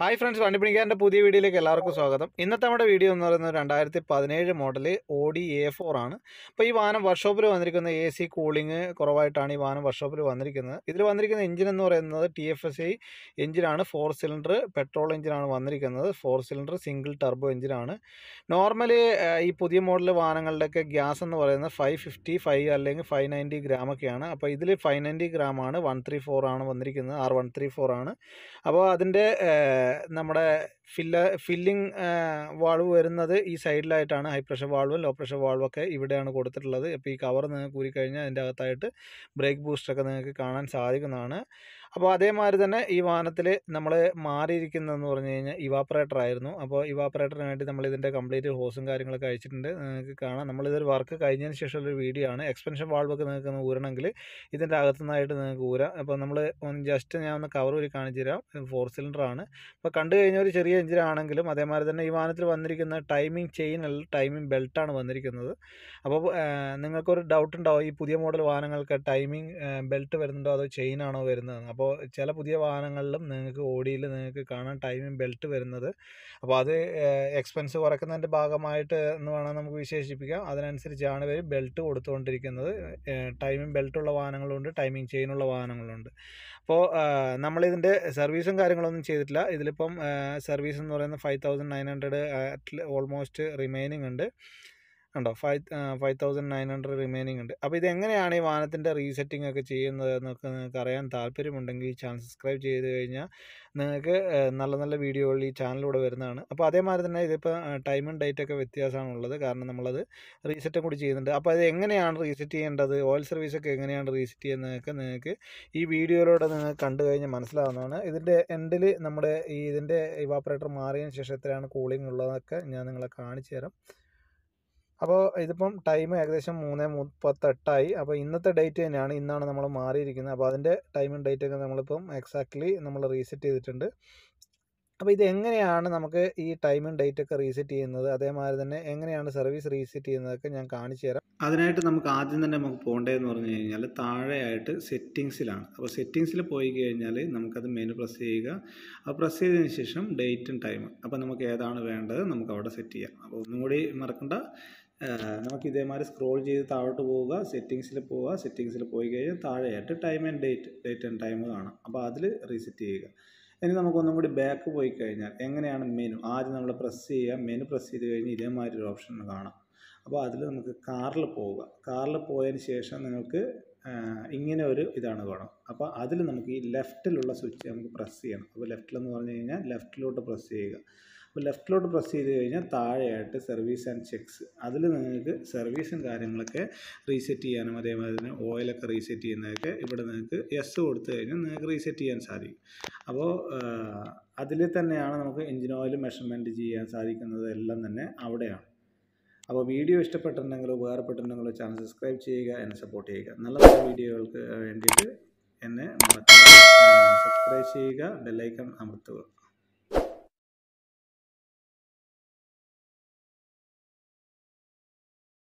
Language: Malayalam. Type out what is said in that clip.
ഹായ് ഫ്രണ്ട്സ് വണ്ടിപ്പിണിക്കാരൻ്റെ പുതിയ വീഡിയോയിലേക്ക് എല്ലാവർക്കും സ്വാഗതം ഇന്നത്തെ നമ്മുടെ വീഡിയോ എന്ന് പറയുന്നത് രണ്ടായിരത്തി പതിനേഴ് മോഡൽ ഓഡി എ ഫോർ ആണ് അപ്പോൾ ഈ വാഹനം വർക്ക്ഷോപ്പിൽ വന്നിരിക്കുന്ന എ സി കൂളിംഗ് കുറവായിട്ടാണ് ഈ വാഹനം വർക്ക്ഷോപ്പിൽ വന്നിരിക്കുന്നത് ഇതിൽ വന്നിരിക്കുന്ന എഞ്ചിൻ എന്ന് പറയുന്നത് ടി എഫ് എസ് ഐ എഞ്ചിനാണ് ഫോർ സിലിണ്ടർ പെട്രോൾ എഞ്ചിനാണ് വന്നിരിക്കുന്നത് ഫോർ സിലിണ്ടർ സിംഗിൾ ടർബോ എഞ്ചിനാണ് നോർമലി ഈ പുതിയ മോഡൽ വാഹനങ്ങളുടെയൊക്കെ ഗ്യാസ് എന്ന് പറയുന്നത് ഫൈവ് ഫിഫ്റ്റി ഫൈവ് അല്ലെങ്കിൽ ഫൈവ് നയൻറ്റി ഗ്രാമൊക്കെയാണ് അപ്പോൾ ഇതിൽ ഫൈവ് നയൻറ്റി ഗ്രാമാണ് വൺ ത്രീ ഫോർ ആണ് വന്നിരിക്കുന്നത് ആർ വൺ ത്രീ ഫോർ ആണ് അപ്പോൾ അതിൻ്റെ നമ്മുടെ ഫില്ല ഫില്ലിംഗ് വാൾവ് വരുന്നത് ഈ സൈഡിലായിട്ടാണ് ഹൈ പ്രഷർ വാൾവും ലോ പ്രഷർ ഒക്കെ ഇവിടെയാണ് കൊടുത്തിട്ടുള്ളത് അപ്പോൾ ഈ കവർ നിങ്ങൾക്ക് കഴിഞ്ഞാൽ അതിൻ്റെ അകത്തായിട്ട് ബ്രേക്ക് ബൂസ്റ്റൊക്കെ നിങ്ങൾക്ക് കാണാൻ സാധിക്കുന്നതാണ് അപ്പോൾ അതേമാതിരി തന്നെ ഈ വാഹനത്തിൽ നമ്മൾ മാറിയിരിക്കുന്നതെന്ന് പറഞ്ഞു കഴിഞ്ഞാൽ ഇവാപ്പറേറ്റർ ആയിരുന്നു അപ്പോൾ ഇവാപ്പറേറ്ററിന് വേണ്ടി നമ്മൾ ഇതിൻ്റെ കംപ്ലീറ്റ് ഹോസും കാര്യങ്ങളൊക്കെ അയച്ചിട്ടുണ്ട് നിങ്ങൾക്ക് കാണാം നമ്മളിതൊരു വർക്ക് കഴിഞ്ഞതിന് ശേഷമുള്ളൊരു വീഡിയോ ആണ് എക്സ്പെൻഷൻ വാൾവൊക്കെ നിങ്ങൾക്ക് ഊരണമെങ്കിൽ ഇതിൻ്റെ അകത്തുനിന്നായിട്ട് നിങ്ങൾക്ക് ഊരാം അപ്പോൾ നമ്മൾ ജസ്റ്റ് ഞാൻ ഒന്ന് കവർ കൂടി കാണിച്ചു തരാം ഫോർ സിലിണ്ടറാണ് അപ്പോൾ കണ്ടു കഴിഞ്ഞാൽ ഒരു ചെറിയ റേഞ്ചിലാണെങ്കിലും അതേമാതിരി തന്നെ ഈ വാഹനത്തിൽ വന്നിരിക്കുന്ന ടൈമിംഗ് ചെയിൻ അല്ല ടൈമിംഗ് ബെൽറ്റാണ് വന്നിരിക്കുന്നത് അപ്പോൾ നിങ്ങൾക്കൊരു ഡൗട്ട് ഉണ്ടാവും ഈ പുതിയ മോഡൽ വാഹനങ്ങൾക്ക് ടൈമിംഗ് ബെൽറ്റ് വരുന്നുണ്ടോ അതോ ചെയിനാണോ വരുന്നത് അപ്പോൾ ചില പുതിയ വാഹനങ്ങളിലും നിങ്ങൾക്ക് ഓടിയിൽ നിങ്ങൾക്ക് കാണാൻ ടൈമിംഗ് ബെൽറ്റ് വരുന്നത് അപ്പോൾ അത് എക്സ്പെൻസ് കുറയ്ക്കുന്നതിൻ്റെ ഭാഗമായിട്ട് എന്ന് വേണമെങ്കിൽ നമുക്ക് വിശേഷിപ്പിക്കാം അതിനനുസരിച്ചാണ് ഇവർ ബെൽറ്റ് കൊടുത്തുകൊണ്ടിരിക്കുന്നത് ടൈമിംഗ് ബെൽറ്റുള്ള വാഹനങ്ങളുണ്ട് ടൈമിംഗ് ചെയിനുള്ള വാഹനങ്ങളുണ്ട് അപ്പോൾ നമ്മളിതിൻ്റെ സർവീസും കാര്യങ്ങളൊന്നും ചെയ്തിട്ടില്ല ഇതിലിപ്പം സർവീസ് സർവീസ് എന്ന് പറയുന്നത് five thousand nine hundred at almost remaining ഉണ്ട് കണ്ടോ five five thousand nine hundred remaining ഉണ്ട് അപ്പോൾ ഇതെങ്ങനെയാണ് ഈ വാഹനത്തിൻ്റെ റീസെറ്റിംഗ് ഒക്കെ ചെയ്യുന്നത് എന്നൊക്കെ നിങ്ങൾക്ക് അറിയാൻ താല്പര്യമുണ്ടെങ്കിൽ ഈ ചാനൽ സബ്സ്ക്രൈബ് ചെയ്ത് കഴിഞ്ഞാൽ നിങ്ങൾക്ക് നല്ല നല്ല വീഡിയോകൾ ഈ ചാനലിലൂടെ വരുന്നതാണ് അപ്പോൾ അതേമാതിരി തന്നെ ഇതിപ്പോൾ ടൈമും ഡേറ്റൊക്കെ വ്യത്യാസമാണുള്ളത് കാരണം നമ്മളത് റീസെറ്റും കൂടി ചെയ്യുന്നുണ്ട് അപ്പോൾ അത് എങ്ങനെയാണ് റീസെറ്റ് ചെയ്യേണ്ടത് ഓയിൽ സർവീസൊക്കെ എങ്ങനെയാണ് റീസെറ്റ് ചെയ്യുന്നതൊക്കെ നിങ്ങൾക്ക് ഈ വീഡിയോയിലൂടെ നിങ്ങൾ കണ്ടു കഴിഞ്ഞാൽ മനസ്സിലാവുന്നതാണ് ഇതിൻ്റെ എൻഡിൽ നമ്മുടെ ഈ ഇതിൻ്റെ ഇവാപ്പറേറ്റർ മാറിയതിന് ശേഷം എത്രയാണ് കൂളിംഗ് ഉള്ളതൊക്കെ ഞാൻ നിങ്ങളെ കാണിച്ചു തരാം അപ്പോൾ ഇതിപ്പം ടൈം ഏകദേശം മൂന്ന് മുപ്പത്തെട്ടായി അപ്പോൾ ഇന്നത്തെ ഡേറ്റ് തന്നെയാണ് ഇന്നാണ് നമ്മൾ മാറിയിരിക്കുന്നത് അപ്പോൾ അതിൻ്റെ ടൈമും ഡേറ്റൊക്കെ നമ്മളിപ്പം എക്സാക്ട്ലി നമ്മൾ റീസെറ്റ് ചെയ്തിട്ടുണ്ട് അപ്പോൾ ഇത് എങ്ങനെയാണ് നമുക്ക് ഈ ടൈമും ഡേറ്റൊക്കെ റീസെറ്റ് ചെയ്യുന്നത് അതേമാതിരി തന്നെ എങ്ങനെയാണ് സർവീസ് റീസെറ്റ് ചെയ്യുന്നതൊക്കെ ഞാൻ കാണിച്ചു തരാം അതിനായിട്ട് നമുക്ക് ആദ്യം തന്നെ നമുക്ക് പോകേണ്ടതെന്ന് പറഞ്ഞു കഴിഞ്ഞാൽ താഴെയായിട്ട് സെറ്റിങ്സിലാണ് അപ്പോൾ സെറ്റിങ്സിൽ പോയി കഴിഞ്ഞാൽ നമുക്കത് മെനു പ്രസ് ചെയ്യുക ആ പ്രസ് ചെയ്തതിന് ശേഷം ഡേറ്റും ടൈമും അപ്പോൾ നമുക്ക് ഏതാണ് വേണ്ടത് നമുക്ക് അവിടെ സെറ്റ് ചെയ്യാം അപ്പോൾ ഒന്നും കൂടി മറക്കണ്ട നമുക്ക് ഇതേമാതിരി സ്ക്രോൾ ചെയ്ത് താഴോട്ട് പോവുക സെറ്റിങ്സിൽ പോവുക സെറ്റിങ്സിൽ പോയി കഴിഞ്ഞാൽ താഴെയായിട്ട് time and date date and time കാണാം അപ്പോൾ അതിൽ റീസെറ്റ് ചെയ്യുക ഇനി നമുക്കൊന്നും കൂടി ബാക്ക് പോയി കഴിഞ്ഞാൽ എങ്ങനെയാണ് മെനു ആദ്യം നമ്മൾ പ്രസ് ചെയ്യുക മെനു പ്രസ് ചെയ്ത് കഴിഞ്ഞ് ഇതേമാതിരി ഒരു ഓപ്ഷൻ കാണാം അപ്പോൾ അതിൽ നമുക്ക് കാറിൽ പോവുക കാറിൽ പോയതിന് ശേഷം നിങ്ങൾക്ക് ഇങ്ങനെ ഒരു ഇതാണ് വേണം അപ്പോൾ അതിൽ നമുക്ക് ഈ ലെഫ്റ്റിലുള്ള സ്വിച്ച് നമുക്ക് പ്രസ് ചെയ്യണം അപ്പോൾ ലെഫ്റ്റിലെന്ന് പറഞ്ഞു കഴിഞ്ഞാൽ ലെഫ്റ്റിലോട്ട് പ്രസ് ചെയ്യുക അപ്പോൾ ലെഫ്റ്റിലോട്ട് പ്രസ് ചെയ്ത് കഴിഞ്ഞാൽ താഴെയായിട്ട് സർവീസ് ആൻഡ് ചെക്സ് അതിൽ നിങ്ങൾക്ക് സർവീസും കാര്യങ്ങളൊക്കെ റീസെറ്റ് ചെയ്യാനും അതേമാതിരി തന്നെ ഓയിലൊക്കെ റീസെറ്റ് ചെയ്യുന്നതൊക്കെ ഇവിടെ നിങ്ങൾക്ക് എസ് കൊടുത്തു കഴിഞ്ഞാൽ നിങ്ങൾക്ക് റീസെറ്റ് ചെയ്യാൻ സാധിക്കും അപ്പോൾ അതിൽ തന്നെയാണ് നമുക്ക് എഞ്ചിൻ ഓയിൽ മെഷർമെൻറ്റ് ചെയ്യാൻ സാധിക്കുന്നത് എല്ലാം തന്നെ അവിടെയാണ് അപ്പോൾ വീഡിയോ ഇഷ്ടപ്പെട്ടിട്ടുണ്ടെങ്കിൽ ഉപകാരപ്പെട്ടിട്ടുണ്ടെങ്കിൽ ചാനൽ സബ്സ്ക്രൈബ് ചെയ്യുക എന്നെ സപ്പോർട്ട് ചെയ്യുക നല്ല നല്ല വീഡിയോകൾക്ക് വേണ്ടിയിട്ട് എന്നെ സബ്സ്ക്രൈബ് ചെയ്യുക ബെല്ലൈക്കൺ അമർത്തുക